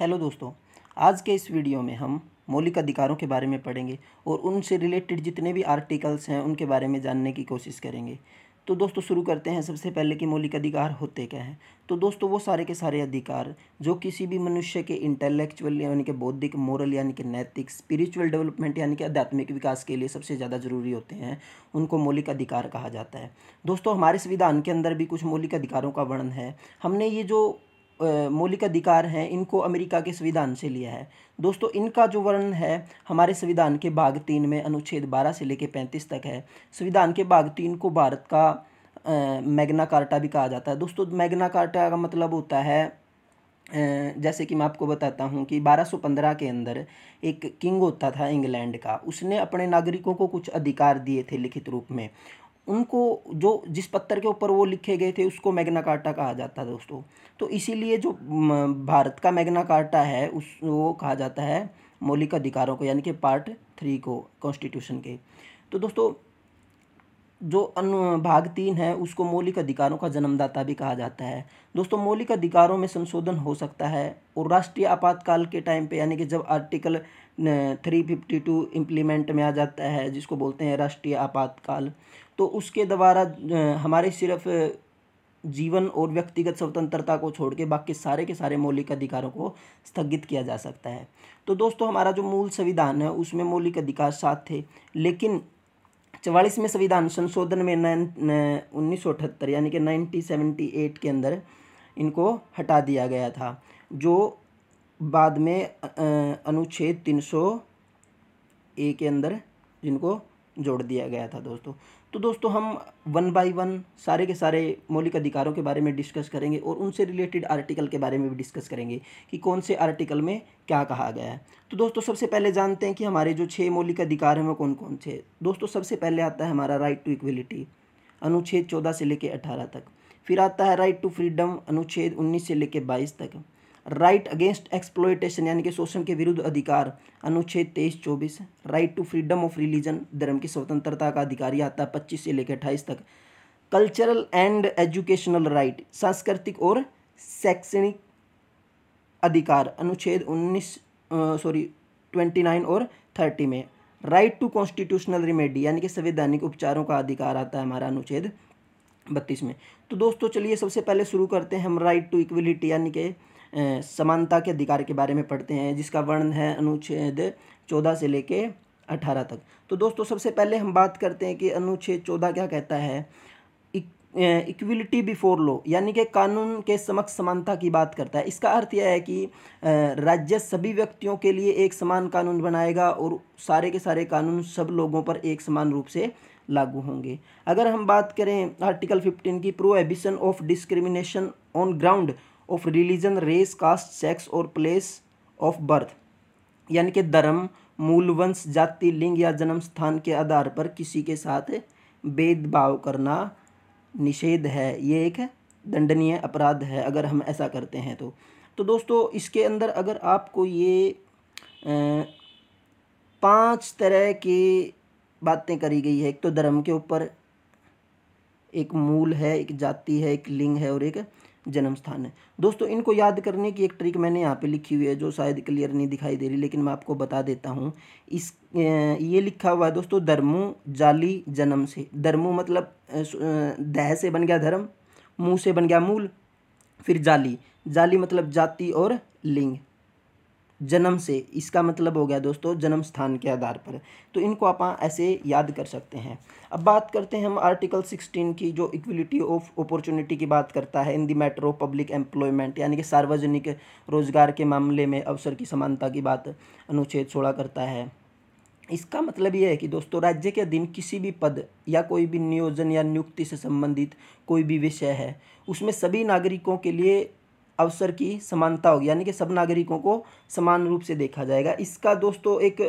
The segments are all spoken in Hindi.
हेलो दोस्तों आज के इस वीडियो में हम मौलिक अधिकारों के बारे में पढ़ेंगे और उनसे रिलेटेड जितने भी आर्टिकल्स हैं उनके बारे में जानने की कोशिश करेंगे तो दोस्तों शुरू करते हैं सबसे पहले कि मौलिक अधिकार होते क्या हैं तो दोस्तों वो सारे के सारे अधिकार जो किसी भी मनुष्य के इंटेलेक्चुअल यानी कि बौद्धिक मॉरल यानी कि नैतिक स्पिरिचुअल डेवलपमेंट यानी कि आध्यात्मिक विकास के लिए सबसे ज़्यादा ज़रूरी होते हैं उनको मौलिक अधिकार कहा जाता है दोस्तों हमारे संविधान के अंदर भी कुछ मौलिक अधिकारों का वर्णन है हमने ये जो मौलिक अधिकार हैं इनको अमेरिका के संविधान से लिया है दोस्तों इनका जो वर्णन है हमारे संविधान के भाग तीन में अनुच्छेद बारह से लेकर पैंतीस तक है संविधान के भाग तीन को भारत का मैग्ना कार्टा भी कहा जाता है दोस्तों मैग्ना कार्टा का मतलब होता है जैसे कि मैं आपको बताता हूँ कि 1215 के अंदर एक किंग होता था इंग्लैंड का उसने अपने नागरिकों को कुछ अधिकार दिए थे लिखित रूप में उनको जो जिस पत्थर के ऊपर वो लिखे गए थे उसको मैग्ना कार्टा कहा जाता है दोस्तों तो इसीलिए जो भारत का मैग्ना कार्टा है उस वो कहा जाता है मौलिक अधिकारों को यानी कि पार्ट थ्री को कॉन्स्टिट्यूशन के तो दोस्तों जो भाग तीन है उसको मौलिक अधिकारों का जन्मदाता भी कहा जाता है दोस्तों मौलिक अधिकारों में संशोधन हो सकता है और राष्ट्रीय आपातकाल के टाइम पे यानी कि जब article three fifty two implement में आ जाता है जिसको बोलते हैं राष्ट्रीय आपातकाल तो उसके द्वारा हमारे सिर्फ जीवन और व्यक्तिगत स्वतंत्रता को छोड़ के बाकी सारे के सारे मौलिक अधिकारों को स्थगित किया जा सकता है तो दोस्तों हमारा जो मूल संविधान है उसमें मौलिक अधिकार सात थे लेकिन चवालीसवें संविधान संशोधन में नाइन उन्नीस सौ अठहत्तर यानी कि नाइनटीन सेवेंटी एट के अंदर इनको हटा दिया गया था जो बाद में अनुच्छेद तीन सौ ए के अंदर जिनको जोड़ दिया गया था दोस्तों तो दोस्तों हम वन बाय वन सारे के सारे मौलिक अधिकारों के बारे में डिस्कस करेंगे और उनसे रिलेटेड आर्टिकल के बारे में भी डिस्कस करेंगे कि कौन से आर्टिकल में क्या कहा गया है तो दोस्तों सबसे पहले जानते हैं कि हमारे जो छः मौलिक अधिकार हैं वो कौन कौन से दोस्तों सबसे पहले आता है हमारा राइट टू इक्वलिटी अनुच्छेद चौदह से लेकर अठारह तक फिर आता है राइट टू फ्रीडम अनुच्छेद उन्नीस से लेकर बाईस तक राइट अगेंस्ट एक्सप्लोइटेशन यानी कि शोषण के विरुद्ध अधिकार अनुच्छेद तेईस चौबीस right to freedom of religion धर्म की स्वतंत्रता का अधिकार ही आता है पच्चीस से लेकर अट्ठाईस तक कल्चरल एंड एजुकेशनल राइट सांस्कृतिक और शैक्षणिक अधिकार अनुच्छेद उन्नीस सॉरी ट्वेंटी नाइन और थर्टी में राइट टू कॉन्स्टिट्यूशनल रिमेडी यानी कि संवैधानिक उपचारों का अधिकार आता है हमारा अनुच्छेद बत्तीस में तो दोस्तों चलिए सबसे पहले शुरू करते हैं हम राइट टू इक्विलिटी यानी कि समानता के अधिकार के बारे में पढ़ते हैं जिसका वर्णन है अनुच्छेद चौदह से लेके अठारह तक तो दोस्तों सबसे पहले हम बात करते हैं कि अनुच्छेद चौदह क्या कहता है इक्विलिटी बिफोर लॉ यानी कि कानून के समक्ष समानता की बात करता है इसका अर्थ यह है कि राज्य सभी व्यक्तियों के लिए एक समान कानून बनाएगा और सारे के सारे कानून सब लोगों पर एक समान रूप से लागू होंगे अगर हम बात करें आर्टिकल 15 की prohibition of discrimination on ground of religion race caste sex और प्लेस ऑफ बर्थ यानी कि धर्म मूल वंश जाति लिंग या जन्म स्थान के आधार पर किसी के साथ भेदभाव करना निषेध है ये एक दंडनीय अपराध है अगर हम ऐसा करते हैं तो तो दोस्तों इसके अंदर अगर आपको ये पांच तरह की बातें करी गई है एक तो धर्म के ऊपर एक मूल है एक जाति है एक लिंग है और एक जन्म स्थान है दोस्तों इनको याद करने की एक ट्रिक मैंने यहाँ पे लिखी हुई है जो शायद क्लियर नहीं दिखाई दे रही लेकिन मैं आपको बता देता हूँ इस ये लिखा हुआ है दोस्तों धर्मो जाली जन्म से धर्मो मतलब दह से बन गया धर्म मुँह से बन गया मूल फिर जाली जाली मतलब जाति और लिंग जन्म से इसका मतलब हो गया दोस्तों जन्म स्थान के आधार पर तो इनको आप हाँ ऐसे याद कर सकते हैं अब बात करते हैं हम आर्टिकल 16 की जो इक्वलिटी ऑफ अपॉर्चुनिटी की बात करता है in the matter of public employment यानी कि सार्वजनिक रोजगार के मामले में अवसर की समानता की बात अनुच्छेद छोड़ा करता है इसका मतलब यह है कि दोस्तों राज्य के अधीन किसी भी पद या कोई भी नियोजन या नियुक्ति से संबंधित कोई भी विषय है उसमें सभी नागरिकों के लिए अवसर की समानता होगी यानी कि सब नागरिकों को समान रूप से देखा जाएगा इसका दोस्तों एक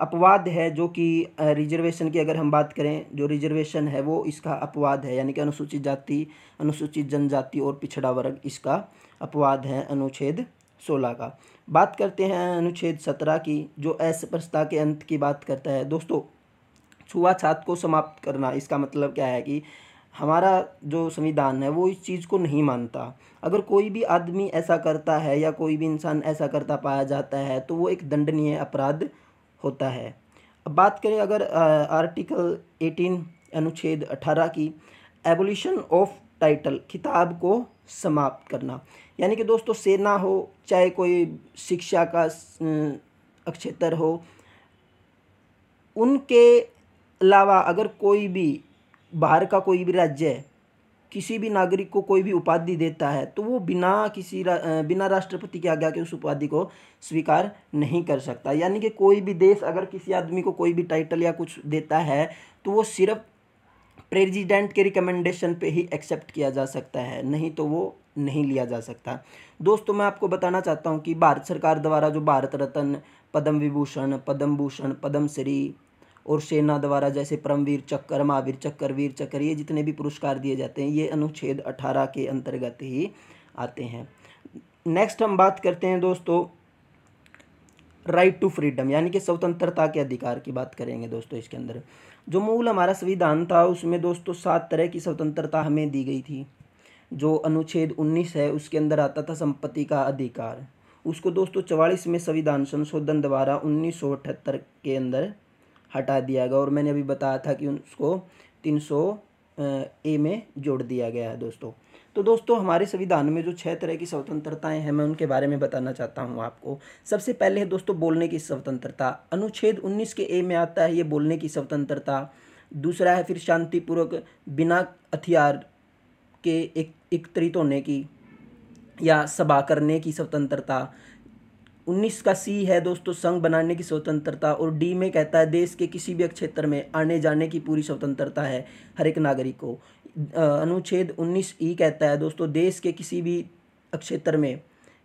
अपवाद है जो कि रिजर्वेशन की अगर हम बात करें जो रिजर्वेशन है वो इसका अपवाद है यानी कि अनुसूचित जाति अनुसूचित जनजाति और पिछड़ा वर्ग इसका अपवाद है अनुच्छेद सोलह का बात करते हैं अनुच्छेद सत्रह की जो अस्पृश्यता के अंत की बात करता है दोस्तों छुआछात को समाप्त करना इसका मतलब क्या है कि हमारा जो संविधान है वो इस चीज़ को नहीं मानता अगर कोई भी आदमी ऐसा करता है या कोई भी इंसान ऐसा करता पाया जाता है तो वो एक दंडनीय अपराध होता है अब बात करें अगर आर्टिकल एटीन अनुच्छेद अठारह की एवोल्यूशन ऑफ टाइटल खिताब को समाप्त करना यानी कि दोस्तों सेना हो चाहे कोई शिक्षा का क्षेत्र हो उनके अलावा अगर कोई भी बाहर का कोई भी राज्य है किसी भी नागरिक को कोई भी उपाधि देता है तो वो बिना किसी रा, बिना राष्ट्रपति की आज्ञा के उस उपाधि को स्वीकार नहीं कर सकता यानी कि कोई भी देश अगर किसी आदमी को कोई भी टाइटल या कुछ देता है तो वो सिर्फ प्रेजिडेंट के रिकमेंडेशन पे ही एक्सेप्ट किया जा सकता है नहीं तो वो नहीं लिया जा सकता दोस्तों मैं आपको बताना चाहता हूँ कि भारत सरकार द्वारा जो भारत रत्न पद्म विभूषण पद्म भूषण पद्मश्री और सेना द्वारा जैसे परमवीर चक्कर महावीर चक्कर वीर चक्कर ये जितने भी पुरस्कार दिए जाते हैं ये अनुच्छेद अठारह के अंतर्गत ही आते हैं नेक्स्ट हम बात करते हैं दोस्तों राइट टू फ्रीडम यानी कि स्वतंत्रता के अधिकार की बात करेंगे दोस्तों इसके अंदर जो मूल हमारा संविधान था उसमें दोस्तों सात तरह की स्वतंत्रता हमें दी गई थी जो अनुच्छेद 19 है उसके अंदर आता था संपत्ति का अधिकार उसको दोस्तों चवालीस में संविधान संशोधन द्वारा उन्नीस के अंदर हटा दिया गया और मैंने अभी बताया था कि उसको तीन ए में जोड़ दिया गया है दोस्तों तो दोस्तों हमारे संविधान में जो छह तरह की स्वतंत्रताएं हैं मैं उनके बारे में बताना चाहता हूं आपको सबसे पहले है दोस्तों बोलने की स्वतंत्रता अनुच्छेद 19 के ए में आता है ये बोलने की स्वतंत्रता दूसरा है फिर शांतिपूर्वक बिना हथियार के एक एकत्रित होने की या सभा करने की स्वतंत्रता उन्नीस का सी है दोस्तों संघ बनाने की स्वतंत्रता और डी में कहता है देश के किसी भी क्षेत्र में आने जाने की पूरी स्वतंत्रता है हर एक नागरिक को अनुच्छेद उन्नीस ई कहता है दोस्तों देश के किसी भी क्षेत्र में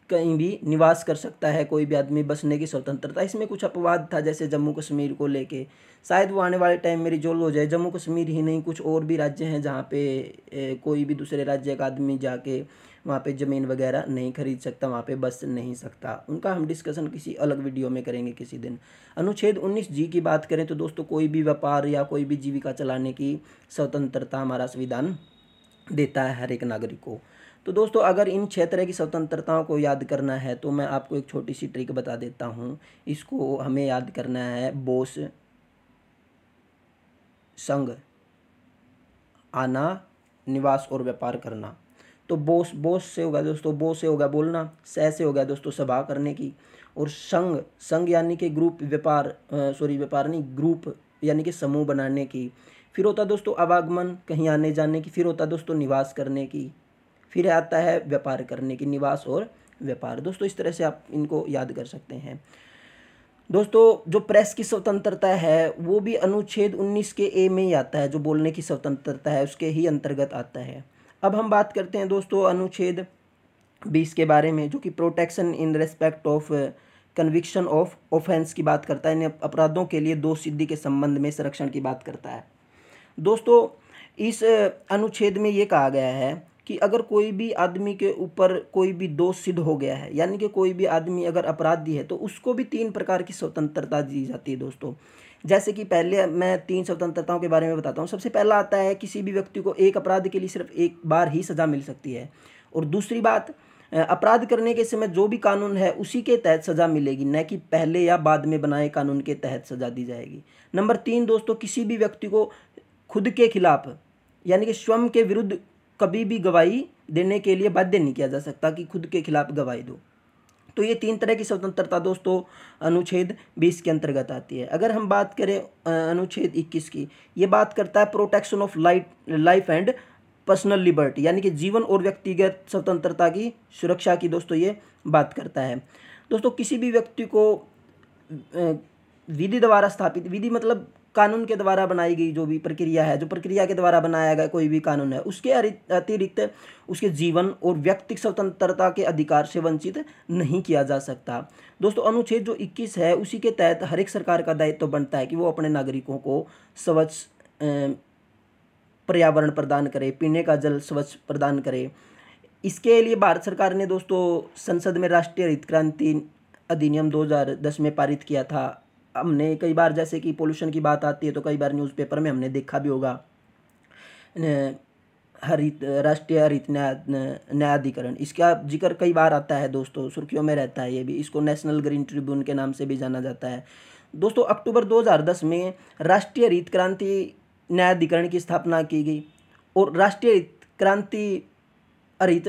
कहीं भी निवास कर सकता है कोई भी आदमी बसने की स्वतंत्रता इसमें कुछ अपवाद था जैसे जम्मू कश्मीर को लेके शायद वो आने वाले टाइम में रिजोल्व हो जाए जम्मू कश्मीर ही नहीं कुछ और भी राज्य हैं जहाँ पे कोई भी दूसरे राज्य का आदमी जाके वहाँ पे ज़मीन वगैरह नहीं खरीद सकता वहाँ पे बस नहीं सकता उनका हम डिस्कशन किसी अलग वीडियो में करेंगे किसी दिन अनुच्छेद 19 जी की बात करें तो दोस्तों कोई भी व्यापार या कोई भी जीविका चलाने की स्वतंत्रता हमारा संविधान देता है हर एक नागरिक को तो दोस्तों अगर इन क्षेत्र की स्वतंत्रताओं को याद करना है तो मैं आपको एक छोटी सी ट्रिक बता देता हूँ इसको हमें याद करना है बोस संघ आना निवास और व्यापार करना तो बोस बोस से होगा दोस्तों बो से होगा बोलना सह से होगा दोस्तों सभा करने की और संघ संघ यानी कि ग्रुप व्यापार सॉरी व्यापार नहीं ग्रुप यानी कि समूह बनाने की फिर होता दोस्तों आवागमन कहीं आने जाने की फिर होता दोस्तों निवास करने की फिर आता है व्यापार करने की निवास और व्यापार दोस्तों इस तरह से आप इनको याद कर सकते हैं दोस्तों जो प्रेस की स्वतंत्रता है वो भी अनुच्छेद 19 के ए में ही आता है जो बोलने की स्वतंत्रता है उसके ही अंतर्गत आता है अब हम बात करते हैं दोस्तों अनुच्छेद बीस के बारे में जो कि protection in respect of conviction of offence की बात करता है यानी अपराधों के लिए दो सिद्धि के संबंध में संरक्षण की बात करता है दोस्तों इस uh, अनुच्छेद में ये कहा गया है कि अगर कोई भी आदमी के ऊपर कोई भी दोष सिद्ध हो गया है यानी कि कोई भी आदमी अगर अपराधी है तो उसको भी तीन प्रकार की स्वतंत्रता दी जाती है दोस्तों जैसे कि पहले मैं तीन स्वतंत्रताओं के बारे में बताता हूँ सबसे पहला आता है किसी भी व्यक्ति को एक अपराध के लिए सिर्फ एक बार ही सज़ा मिल सकती है और दूसरी बात अपराध करने के समय जो भी कानून है उसी के तहत सज़ा मिलेगी न कि पहले या बाद में बनाए कानून के तहत सज़ा दी जाएगी नंबर तीन दोस्तों किसी भी व्यक्ति को खुद के खिलाफ यानी कि स्वयं के विरुद्ध कभी भी गवाही देने के लिए बाध्य नहीं किया जा सकता कि खुद के खिलाफ गवाही दो तो ये तीन तरह की स्वतंत्रता दोस्तों अनुच्छेद 20 के अंतर्गत आती है अगर हम बात करें अनुच्छेद 21 की ये बात करता है protection of light life and personal liberty यानी कि जीवन और व्यक्तिगत स्वतंत्रता की सुरक्षा की दोस्तों ये बात करता है दोस्तों किसी भी व्यक्ति को विधि द्वारा स्थापित विधि मतलब कानून के द्वारा बनाई गई जो भी प्रक्रिया है जो प्रक्रिया के द्वारा बनाया गया कोई भी कानून है उसके अतिरिक्त उसके जीवन और व्यक्तिक स्वतंत्रता के अधिकार से वंचित नहीं किया जा सकता दोस्तों अनुच्छेद जो इक्कीस है उसी के तहत हर एक सरकार का दायित्व तो बनता है कि वो अपने नागरिकों को स्वच्छ पर्यावरण प्रदान करे पीने का जल स्वच्छ प्रदान करे इसके लिए भारत सरकार ने दोस्तों संसद में राष्ट्रीय हरित क्रांति अधिनियम 2010 में पारित किया था हमने कई बार जैसे कि पोल्यूशन की बात आती है तो कई बार न्यूज़पेपर में हमने देखा भी होगा हरित राष्ट्रीय हरित न्याय न्यायाधिकरण इसका जिक्र कई बार आता है दोस्तों सुर्खियों में रहता है ये भी इसको नेशनल ग्रीन ट्रिब्यून के नाम से भी जाना जाता है दोस्तों अक्टूबर 2010 में राष्ट्रीय हरित क्रांति न्यायाधिकरण की स्थापना की गई और राष्ट्रीय क्रांति हरित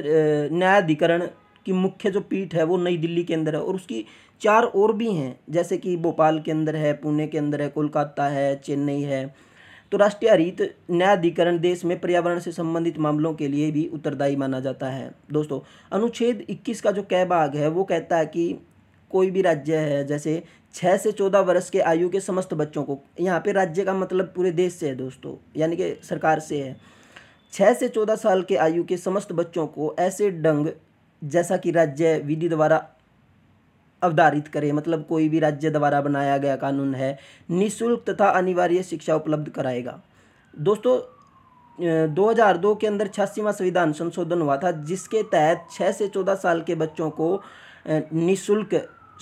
न्यायाधिकरण की मुख्य जो पीठ है वो नई दिल्ली के अंदर है और उसकी चार और भी हैं जैसे कि भोपाल के अंदर है पुणे के अंदर है कोलकाता है चेन्नई है तो राष्ट्रीय हरित न्यायाधिकरण देश में पर्यावरण से संबंधित मामलों के लिए भी उत्तरदायी माना जाता है दोस्तों अनुच्छेद 21 का जो कै भाग है वो कहता है कि कोई भी राज्य है जैसे छः से चौदह वर्ष के आयु के समस्त बच्चों को यहाँ पे राज्य का मतलब पूरे देश से है दोस्तों यानी कि सरकार से है छः से चौदह साल के आयु के समस्त बच्चों को ऐसे डंग जैसा कि राज्य विधि द्वारा अवधारित करे मतलब कोई भी राज्य द्वारा बनाया गया कानून है निःशुल्क तथा अनिवार्य शिक्षा उपलब्ध कराएगा दोस्तों 2002 के अंदर छियासीवा संविधान संशोधन हुआ था जिसके तहत 6 से 14 साल के बच्चों को निशुल्क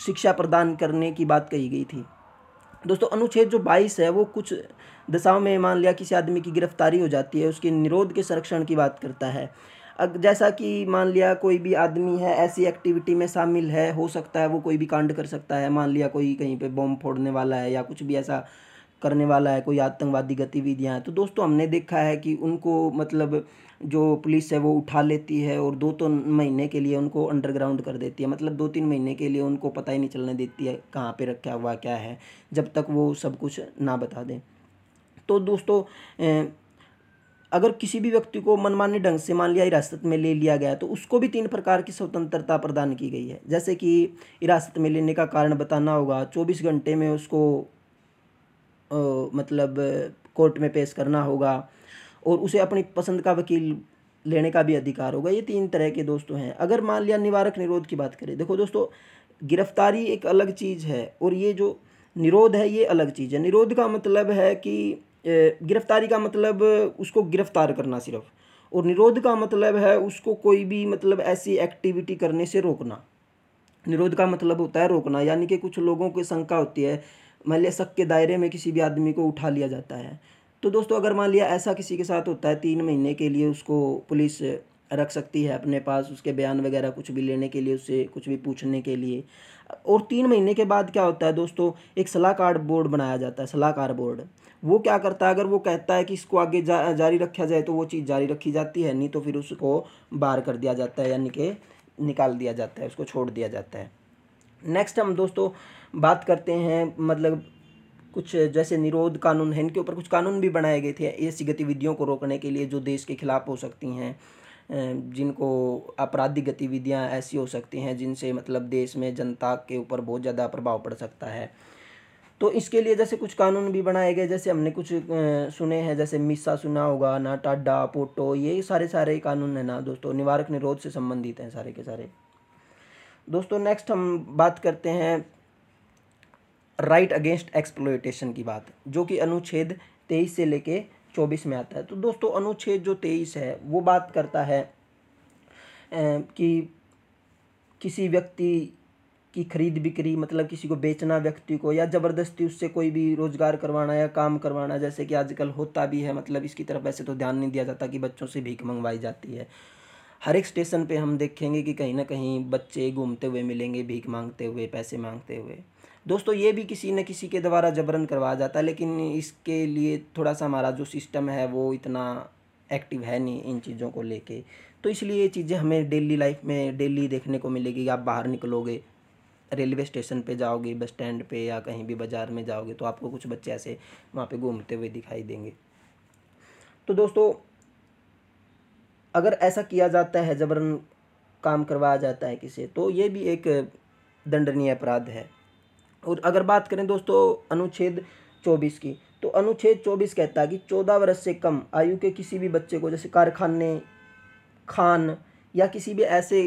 शिक्षा प्रदान करने की बात कही गई थी दोस्तों अनुच्छेद जो 22 है वो कुछ दशाओं में मान लिया किसी आदमी की गिरफ्तारी हो जाती है उसके निरोध के संरक्षण की बात करता है जैसा कि मान लिया कोई भी आदमी है ऐसी एक्टिविटी में शामिल है हो सकता है वो कोई भी कांड कर सकता है मान लिया कोई कहीं पे बॉम्ब फोड़ने वाला है या कुछ भी ऐसा करने वाला है कोई आतंकवादी गतिविधियाँ हैं तो दोस्तों हमने देखा है कि उनको मतलब जो पुलिस है वो उठा लेती है और दो तीन तो महीने के लिए उनको अंडरग्राउंड कर देती है मतलब दो तीन महीने के लिए उनको पता ही नहीं चलने देती है कहाँ पे रखा हुआ क्या है जब तक वो सब कुछ ना बता दें तो दोस्तों अगर किसी भी व्यक्ति को मनमाने ढंग से मान लिया हिरासत में ले लिया गया तो उसको भी तीन प्रकार की स्वतंत्रता प्रदान की गई है जैसे कि हिरासत में लेने का कारण बताना होगा चौबीस घंटे में उसको आ, मतलब कोर्ट में पेश करना होगा और उसे अपनी पसंद का वकील लेने का भी अधिकार होगा ये तीन तरह के दोस्तों हैं अगर मान लिया निवारक निरोध की बात करें देखो दोस्तों गिरफ्तारी एक अलग चीज़ है और ये जो निरोध है ये अलग चीज़ है निरोध का मतलब है कि गिरफ्तारी का मतलब उसको गिरफ्तार करना सिर्फ और निरोध का मतलब है उसको कोई भी मतलब ऐसी एक्टिविटी करने से रोकना निरोध का मतलब होता है रोकना यानी कि कुछ लोगों की शंका होती है मान लिया शक के दायरे में किसी भी आदमी को उठा लिया जाता है तो दोस्तों अगर मान लिया ऐसा किसी के साथ होता है तीन महीने के लिए उसको पुलिस रख सकती है अपने पास उसके बयान वगैरह कुछ भी लेने के लिए उससे कुछ भी पूछने के लिए और तीन महीने के बाद क्या होता है दोस्तों एक सलाहकार बोर्ड बनाया जाता है सलाहकार बोर्ड वो क्या करता है अगर वो कहता है कि इसको आगे जा, जारी रखा जाए तो वो चीज़ जारी रखी जाती है नहीं तो फिर उसको बाहर कर दिया जाता है यानी कि निकाल दिया जाता है उसको छोड़ दिया जाता है नेक्स्ट हम दोस्तों बात करते हैं मतलब कुछ जैसे निरोध कानून है इनके ऊपर कुछ कानून भी बनाए गए थे ऐसी गतिविधियों को रोकने के लिए जो देश के खिलाफ हो सकती हैं जिनको आपराधिक गतिविधियां ऐसी हो सकती हैं जिनसे मतलब देश में जनता के ऊपर बहुत ज़्यादा प्रभाव पड़ सकता है तो इसके लिए जैसे कुछ कानून भी बनाए गए जैसे हमने कुछ सुने हैं जैसे मिसा सुना होगा ना टाडा पोटो ये सारे सारे कानून हैं ना दोस्तों निवारक निरोध से संबंधित हैं सारे के सारे दोस्तों नेक्स्ट हम बात करते हैं राइट अगेंस्ट एक्सप्लोइटेशन की बात जो कि अनुच्छेद तेईस से लेके चौबीस में आता है तो दोस्तों अनुच्छेद जो तेईस है वो बात करता है कि किसी व्यक्ति की खरीद बिक्री मतलब किसी को बेचना व्यक्ति को या ज़बरदस्ती उससे कोई भी रोज़गार करवाना या काम करवाना जैसे कि आजकल होता भी है मतलब इसकी तरफ वैसे तो ध्यान नहीं दिया जाता कि बच्चों से भीख मंगवाई जाती है हर एक स्टेशन पे हम देखेंगे कि कहीं ना कहीं बच्चे घूमते हुए मिलेंगे भीख मांगते हुए पैसे मांगते हुए दोस्तों ये भी किसी न किसी के द्वारा जबरन करवाया जाता है लेकिन इसके लिए थोड़ा सा हमारा जो सिस्टम है वो इतना एक्टिव है नहीं इन चीज़ों को लेके तो इसलिए ये चीज़ें हमें डेली लाइफ में डेली देखने को मिलेगी आप बाहर निकलोगे रेलवे स्टेशन पे जाओगे बस स्टैंड पे या कहीं भी बाज़ार में जाओगे तो आपको कुछ बच्चे ऐसे वहाँ पे घूमते हुए दिखाई देंगे तो दोस्तों अगर ऐसा किया जाता है जबरन काम करवाया जाता है किसे तो ये भी एक दंडनीय अपराध है और अगर बात करें दोस्तों अनुच्छेद चौबीस की तो अनुच्छेद चौबीस कहता है कि चौदह वर्ष से कम आयु के किसी भी बच्चे को जैसे कारखाने खान या किसी भी ऐसे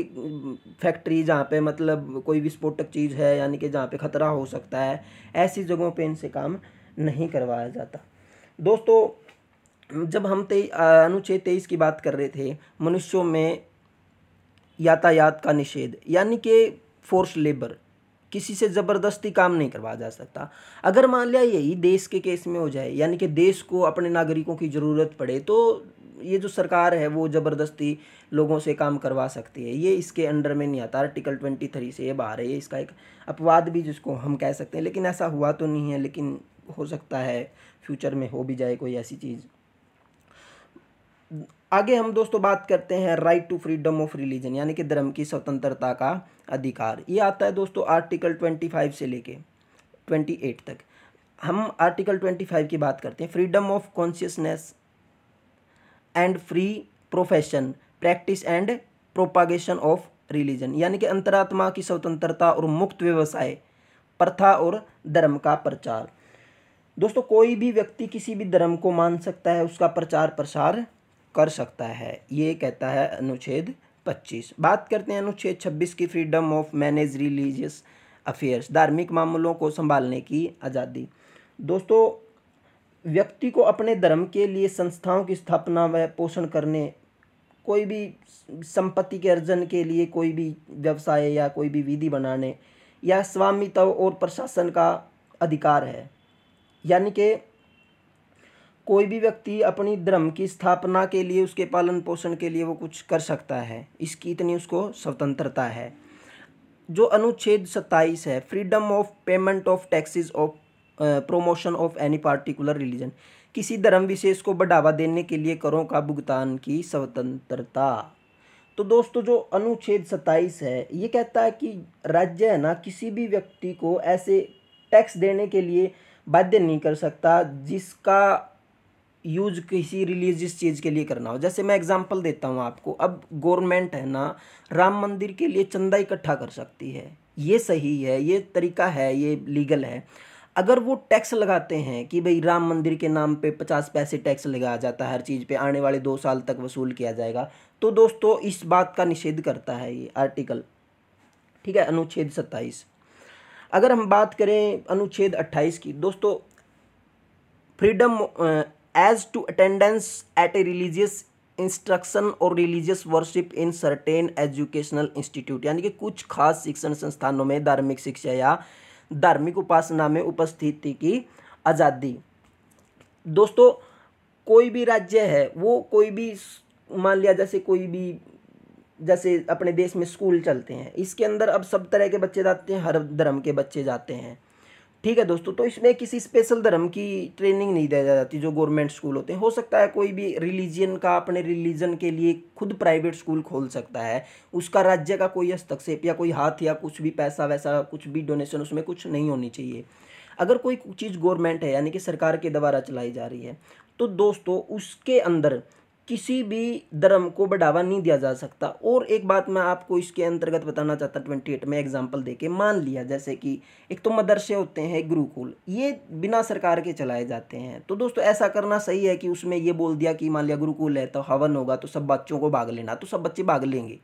फैक्ट्री जहाँ पे मतलब कोई विस्फोटक चीज़ है यानी कि जहाँ पे ख़तरा हो सकता है ऐसी जगहों पे इनसे काम नहीं करवाया जाता दोस्तों जब हम ते अनुच्छेद तेईस की बात कर रहे थे मनुष्यों में यातायात का निषेध यानी कि फोर्स लेबर किसी से ज़बरदस्ती काम नहीं करवाया जा सकता अगर मान लिया यही देश के केस में हो जाए यानी कि देश को अपने नागरिकों की ज़रूरत पड़े तो ये जो सरकार है वो ज़बरदस्ती लोगों से काम करवा सकती है ये इसके अंडर में नहीं आता आर्टिकल ट्वेंटी थ्री से ये बाहर है ये इसका एक अपवाद भी जिसको हम कह सकते हैं लेकिन ऐसा हुआ तो नहीं है लेकिन हो सकता है फ्यूचर में हो भी जाए कोई ऐसी चीज़ आगे हम दोस्तों बात करते हैं right to freedom of religion यानी कि धर्म की स्वतंत्रता का अधिकार ये आता है दोस्तों आर्टिकल ट्वेंटी फाइव से लेके ट्वेंटी एट तक हम आर्टिकल ट्वेंटी फाइव की बात करते हैं freedom of consciousness and free profession practice and propagation of religion यानी कि अंतरात्मा की स्वतंत्रता और मुक्त व्यवसाय प्रथा और धर्म का प्रचार दोस्तों कोई भी व्यक्ति किसी भी धर्म को मान सकता है उसका प्रचार प्रसार कर सकता है ये कहता है अनुच्छेद 25 बात करते हैं अनुच्छेद 26 की freedom of manage religious affairs धार्मिक मामलों को संभालने की आज़ादी दोस्तों व्यक्ति को अपने धर्म के लिए संस्थाओं की स्थापना व पोषण करने कोई भी संपत्ति के अर्जन के लिए कोई भी व्यवसाय या कोई भी विधि बनाने या स्वामित्व और प्रशासन का अधिकार है यानी कि कोई भी व्यक्ति अपनी धर्म की स्थापना के लिए उसके पालन पोषण के लिए वो कुछ कर सकता है इसकी इतनी उसको स्वतंत्रता है जो अनुच्छेद सत्ताईस है freedom of payment of taxes of promotion of any particular religion किसी धर्म विशेष को बढ़ावा देने के लिए करों का भुगतान की स्वतंत्रता तो दोस्तों जो अनुच्छेद सत्ताईस है ये कहता है कि राज्य है ना किसी भी व्यक्ति को ऐसे टैक्स देने के लिए बाध्य नहीं कर सकता जिसका यूज किसी रिलीजियस चीज़ के लिए करना हो जैसे मैं एग्जांपल देता हूँ आपको अब गवर्नमेंट है ना राम मंदिर के लिए चंदा इकट्ठा कर सकती है ये सही है ये तरीका है ये लीगल है अगर वो टैक्स लगाते हैं कि भाई राम मंदिर के नाम पे पचास पैसे टैक्स लगाया जाता है हर चीज़ पे आने वाले दो साल तक वसूल किया जाएगा तो दोस्तों इस बात का निषेध करता है ये आर्टिकल ठीक है अनुच्छेद सत्ताईस अगर हम बात करें अनुच्छेद अट्ठाईस की दोस्तों freedom as to attendance at a religious instruction और religious worship in certain educational institute यानी कि कुछ खास शिक्षण संस्थानों में धार्मिक शिक्षा या धार्मिक उपासना में उपस्थिति की आज़ादी दोस्तों कोई भी राज्य है वो कोई भी मान लिया जैसे कोई भी जैसे अपने देश में स्कूल चलते हैं इसके अंदर अब सब तरह के बच्चे जाते हैं हर धर्म के बच्चे जाते हैं ठीक है दोस्तों तो इसमें किसी स्पेशल धर्म की ट्रेनिंग नहीं दी जाती जो गवर्नमेंट स्कूल होते हैं हो सकता है कोई भी रिलीजन का अपने रिलीजन के लिए खुद प्राइवेट स्कूल खोल सकता है उसका राज्य का कोई हस्तक्षेप या कोई हाथ या कुछ भी पैसा वैसा कुछ भी डोनेशन उसमें कुछ नहीं होनी चाहिए अगर कोई चीज़ गवर्नमेंट है यानी कि सरकार के द्वारा चलाई जा रही है तो दोस्तों उसके अंदर किसी भी धर्म को बढ़ावा नहीं दिया जा सकता और एक बात मैं आपको इसके अंतर्गत बताना चाहता ट्वेंटी एट में एग्जाम्पल दे के मान लिया जैसे कि एक तो मदरसे होते हैं गुरुकुल ये बिना सरकार के चलाए जाते हैं तो दोस्तों ऐसा करना सही है कि उसमें ये बोल दिया कि मान लिया गुरुकुल है तो हवन होगा तो सब बच्चों को भाग लेना तो सब बच्चे भाग लेंगे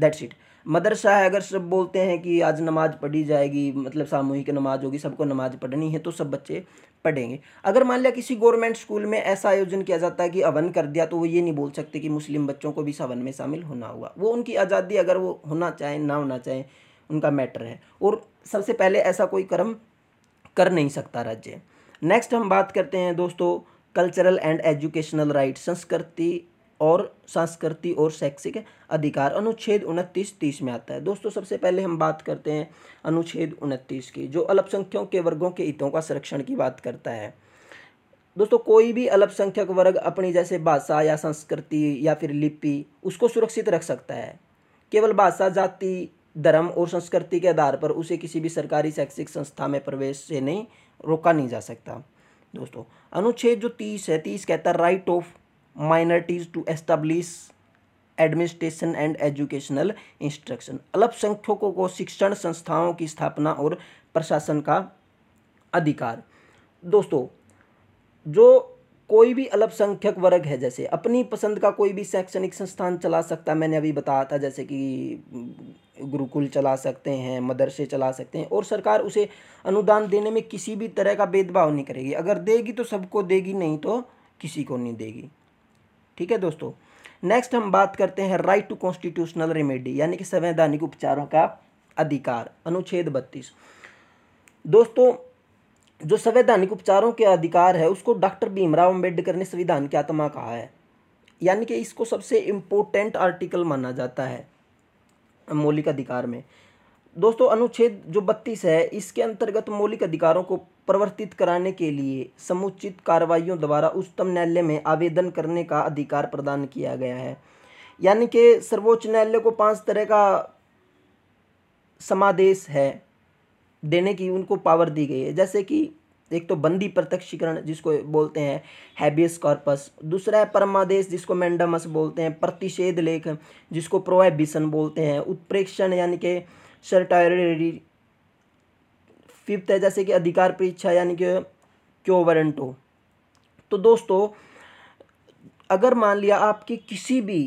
दैट्स इट मदरसा है अगर सब बोलते हैं कि आज नमाज़ पढ़ी जाएगी मतलब सामूहिक नमाज होगी सबको नमाज़ पढ़नी है तो सब बच्चे पढ़ेंगे अगर मान लिया किसी गवर्नमेंट स्कूल में ऐसा आयोजन किया जाता है कि अवन कर दिया तो वो ये नहीं बोल सकते कि मुस्लिम बच्चों को भी सवन में शामिल होना हुआ वो उनकी आज़ादी अगर वो होना चाहें ना होना चाहें उनका मैटर है और सबसे पहले ऐसा कोई कर्म कर नहीं सकता राज्य नेक्स्ट हम बात करते हैं दोस्तों कल्चरल एंड एजुकेशनल राइट संस्कृति और सांस्कृतिक और शैक्षिक अधिकार अनुच्छेद उनतीस तीस में आता है दोस्तों सबसे पहले हम बात करते हैं अनुच्छेद उनतीस की जो अल्पसंख्यकों के वर्गों के हितों का संरक्षण की बात करता है दोस्तों कोई भी अल्पसंख्यक वर्ग अपनी जैसे भाषा या संस्कृति या फिर लिपि उसको सुरक्षित रख सकता है केवल भाषा जाति धर्म और संस्कृति के आधार पर उसे किसी भी सरकारी शैक्षिक संस्था में प्रवेश से नहीं रोका नहीं जा सकता दोस्तों अनुच्छेद जो तीस है तीस कहता है right of minorities to establish administration and educational instruction अल्पसंख्यकों को शिक्षण संस्थाओं की स्थापना और प्रशासन का अधिकार दोस्तों जो कोई भी अल्पसंख्यक वर्ग है जैसे अपनी पसंद का कोई भी शैक्षणिक संस्थान चला सकता है मैंने अभी बताया था जैसे कि गुरुकुल चला सकते हैं मदरसे चला सकते हैं और सरकार उसे अनुदान देने में किसी भी तरह का भेदभाव नहीं करेगी अगर देगी तो सबको देगी नहीं तो किसी को नहीं देगी ठीक है दोस्तों नेक्स्ट हम बात करते हैं राइट टू कॉन्स्टिट्यूशनल रेमेडी यानी कि संवैधानिक उपचारों का अधिकार अनुच्छेद बत्तीस दोस्तों जो संवैधानिक उपचारों के अधिकार है उसको डॉक्टर भीमराव अम्बेडकर ने संविधान की आत्मा कहा है यानी कि इसको सबसे इम्पोर्टेंट आर्टिकल माना जाता है मौलिक अधिकार में दोस्तों अनुच्छेद जो बत्तीस है इसके अंतर्गत मौलिक अधिकारों को प्रवर्तित कराने के लिए समुचित कार्रवाइयों द्वारा उच्चतम न्यायालय में आवेदन करने का अधिकार प्रदान किया गया है यानी कि सर्वोच्च न्यायालय को पांच तरह का समादेश है देने की उनको पावर दी गई है जैसे कि एक तो बंदी प्रत्यक्षीकरण जिसको बोलते हैं हैबियस कॉर्पस दूसरा है परमादेश जिसको मैंडमस बोलते हैं प्रतिषेध लेख जिसको प्रोहिबिशन बोलते हैं उत्प्रेक्षण यानी कि सर्टरी फिफ्थ है जैसे कि अधिकार परीक्षा यानी कि क्यों वरंटो तो दोस्तों अगर मान लिया आपके किसी भी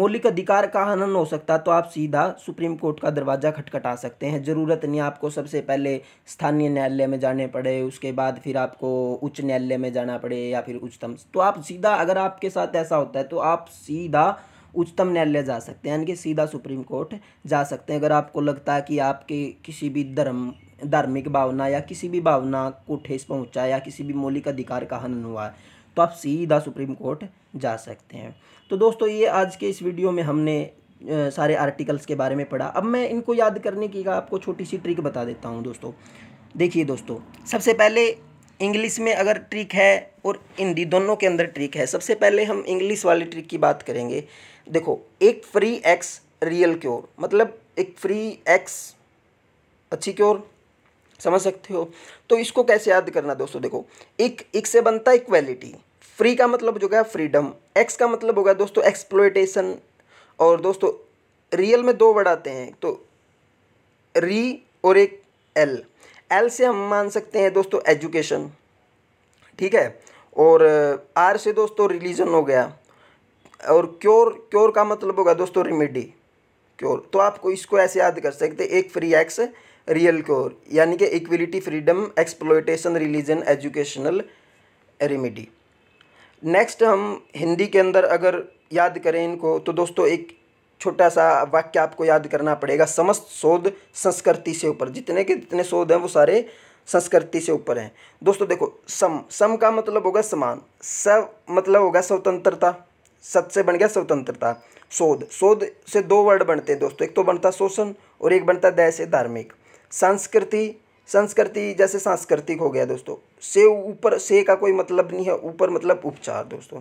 मौलिक अधिकार का हनन हो सकता तो आप सीधा सुप्रीम कोर्ट का दरवाज़ा खटखटा सकते हैं ज़रूरत नहीं आपको सबसे पहले स्थानीय न्यायालय में जाने पड़े उसके बाद फिर आपको उच्च न्यायालय में जाना पड़े या फिर उच्चतम तो आप सीधा अगर आपके साथ ऐसा होता है तो आप सीधा उच्चतम न्यायालय जा सकते हैं यानी कि सीधा सुप्रीम कोर्ट जा सकते हैं अगर आपको लगता है कि आपके किसी भी धर्म धार्मिक भावना या किसी भी भावना को ठेस पहुँचा या किसी भी मौलिक अधिकार का हनन हुआ है तो आप सीधा सुप्रीम कोर्ट जा सकते हैं तो दोस्तों ये आज के इस वीडियो में हमने सारे आर्टिकल्स के बारे में पढ़ा अब मैं इनको याद करने की आपको छोटी सी ट्रिक बता देता हूँ दोस्तों देखिए दोस्तों सबसे पहले इंग्लिश में अगर ट्रिक है और हिंदी दोनों के अंदर ट्रिक है सबसे पहले हम इंग्लिश वाली ट्रिक की बात करेंगे देखो एक फ्री एक्स रियल क्योर मतलब एक फ्री एक्स अच्छी क्योर समझ सकते हो तो इसको कैसे याद करना दोस्तों देखो एक एक से बनता है इक्वेलिटी फ्री का मतलब जो गया फ्रीडम एक्स का मतलब होगा दोस्तों एक्सप्लोइटेशन और दोस्तों रियल में दो वर्ड आते हैं तो री और एक एल एल से हम मान सकते हैं दोस्तों एजुकेशन ठीक है और आर से दोस्तों रिलीजन हो गया और क्योर क्योर का मतलब होगा दोस्तों रेमेडी क्योर तो आप इसको ऐसे याद कर सकते एक फ्री एक्स रियल क्योर यानी कि equality freedom exploitation religion educational remedy next हम हिंदी के अंदर अगर याद करें इनको तो दोस्तों एक छोटा सा वाक्य आपको याद करना पड़ेगा समस्त शोध संस्कृति से ऊपर जितने के जितने शोध हैं वो सारे संस्कृति से ऊपर हैं दोस्तों देखो सम सम का मतलब होगा समान स मतलब होगा स्वतंत्रता सत से बन गया स्वतंत्रता शोध शोध से दो वर्ड बनते हैं दोस्तों एक तो बनता शोषण और एक बनता दया से धार्मिक संस्कृति संस्कृति जैसे सांस्कृतिक हो गया दोस्तों से ऊपर से का कोई मतलब नहीं है ऊपर मतलब उपचार दोस्तों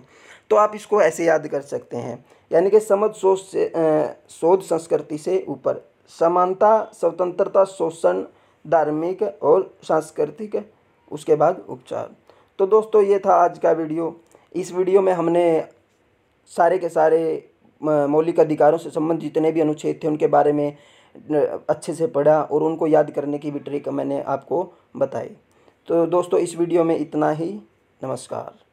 तो आप इसको ऐसे याद कर सकते हैं यानी कि समझ शोध से शोध संस्कृति से ऊपर समानता स्वतंत्रता शोषण धार्मिक और सांस्कृतिक उसके बाद उपचार तो दोस्तों ये था आज का वीडियो इस वीडियो में हमने सारे के सारे मौलिक अधिकारों से संबंधित जितने भी अनुच्छेद थे उनके बारे में अच्छे से पढ़ा और उनको याद करने की भी ट्रिक मैंने आपको बताई तो दोस्तों इस वीडियो में इतना ही नमस्कार